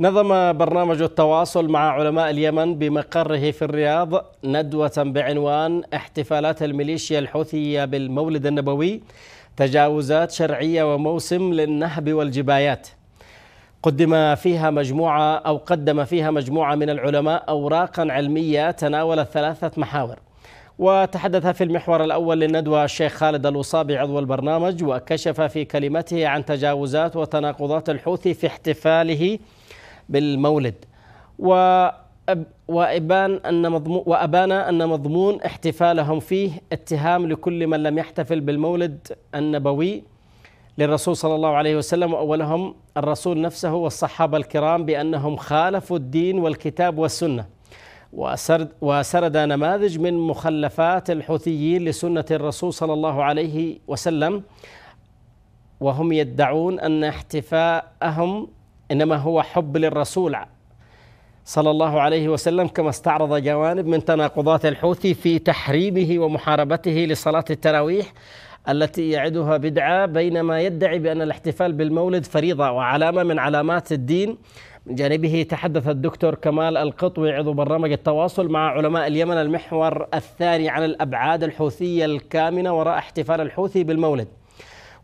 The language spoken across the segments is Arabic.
نظم برنامج التواصل مع علماء اليمن بمقره في الرياض ندوة بعنوان احتفالات الميليشيا الحوثية بالمولد النبوي تجاوزات شرعية وموسم للنهب والجبايات قدم فيها مجموعة أو قدم فيها مجموعة من العلماء أوراقا علمية تناولت ثلاثة محاور وتحدث في المحور الأول للندوة الشيخ خالد الوصابي عضو البرنامج وكشف في كلمته عن تجاوزات وتناقضات الحوثي في احتفاله بالمولد و وأبان أن مضمون وأبان أن مضمون احتفالهم فيه اتهام لكل من لم يحتفل بالمولد النبوي للرسول صلى الله عليه وسلم وأولهم الرسول نفسه والصحابة الكرام بأنهم خالفوا الدين والكتاب والسنة وسرد, وسرد نماذج من مخلفات الحوثيين لسنة الرسول صلى الله عليه وسلم وهم يدعون أن احتفاءهم انما هو حب للرسول صلى الله عليه وسلم كما استعرض جوانب من تناقضات الحوثي في تحريمه ومحاربته لصلاه التراويح التي يعدها بدعه بينما يدعي بان الاحتفال بالمولد فريضه وعلامه من علامات الدين من جانبه تحدث الدكتور كمال القطوي عضو برنامج التواصل مع علماء اليمن المحور الثاني عن الابعاد الحوثيه الكامنه وراء احتفال الحوثي بالمولد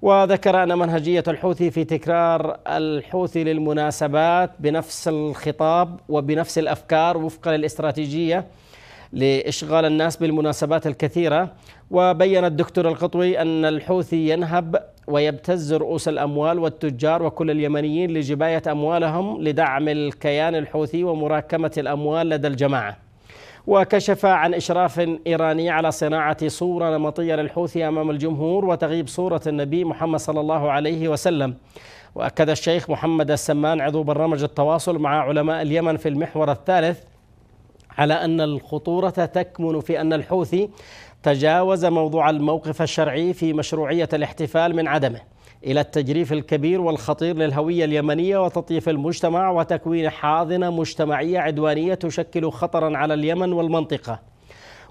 وذكر أن منهجية الحوثي في تكرار الحوثي للمناسبات بنفس الخطاب وبنفس الأفكار وفقا للاستراتيجية لإشغال الناس بالمناسبات الكثيرة وبين الدكتور القطوي أن الحوثي ينهب ويبتز رؤوس الأموال والتجار وكل اليمنيين لجباية أموالهم لدعم الكيان الحوثي ومراكمة الأموال لدى الجماعة وكشف عن إشراف إيراني على صناعة صورة نمطية للحوثي أمام الجمهور وتغيب صورة النبي محمد صلى الله عليه وسلم وأكد الشيخ محمد السمان عضو برنامج التواصل مع علماء اليمن في المحور الثالث على أن الخطورة تكمن في أن الحوثي تجاوز موضوع الموقف الشرعي في مشروعية الاحتفال من عدمه إلى التجريف الكبير والخطير للهوية اليمنية وتطييف المجتمع وتكوين حاضنة مجتمعية عدوانية تشكل خطرا على اليمن والمنطقة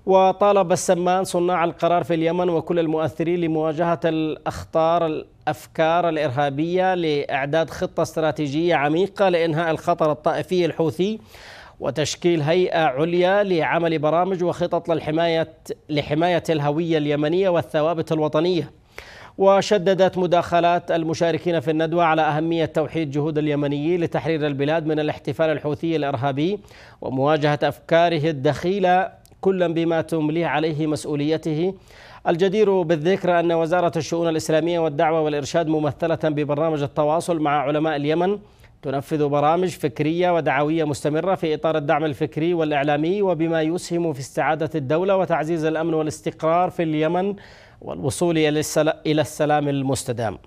وطالب السمان صناع القرار في اليمن وكل المؤثرين لمواجهة الأخطار الأفكار الإرهابية لإعداد خطة استراتيجية عميقة لإنهاء الخطر الطائفي الحوثي وتشكيل هيئة عليا لعمل برامج وخطط للحماية لحماية الهوية اليمنية والثوابت الوطنية وشددت مداخلات المشاركين في الندوة على أهمية توحيد جهود اليمنيين لتحرير البلاد من الاحتفال الحوثي الإرهابي ومواجهة أفكاره الدخيلة كلا بما تمليه عليه مسؤوليته الجدير بالذكر أن وزارة الشؤون الإسلامية والدعوة والإرشاد ممثلة ببرنامج التواصل مع علماء اليمن تنفذ برامج فكرية ودعوية مستمرة في إطار الدعم الفكري والإعلامي وبما يسهم في استعادة الدولة وتعزيز الأمن والاستقرار في اليمن والوصول إلى السلام المستدام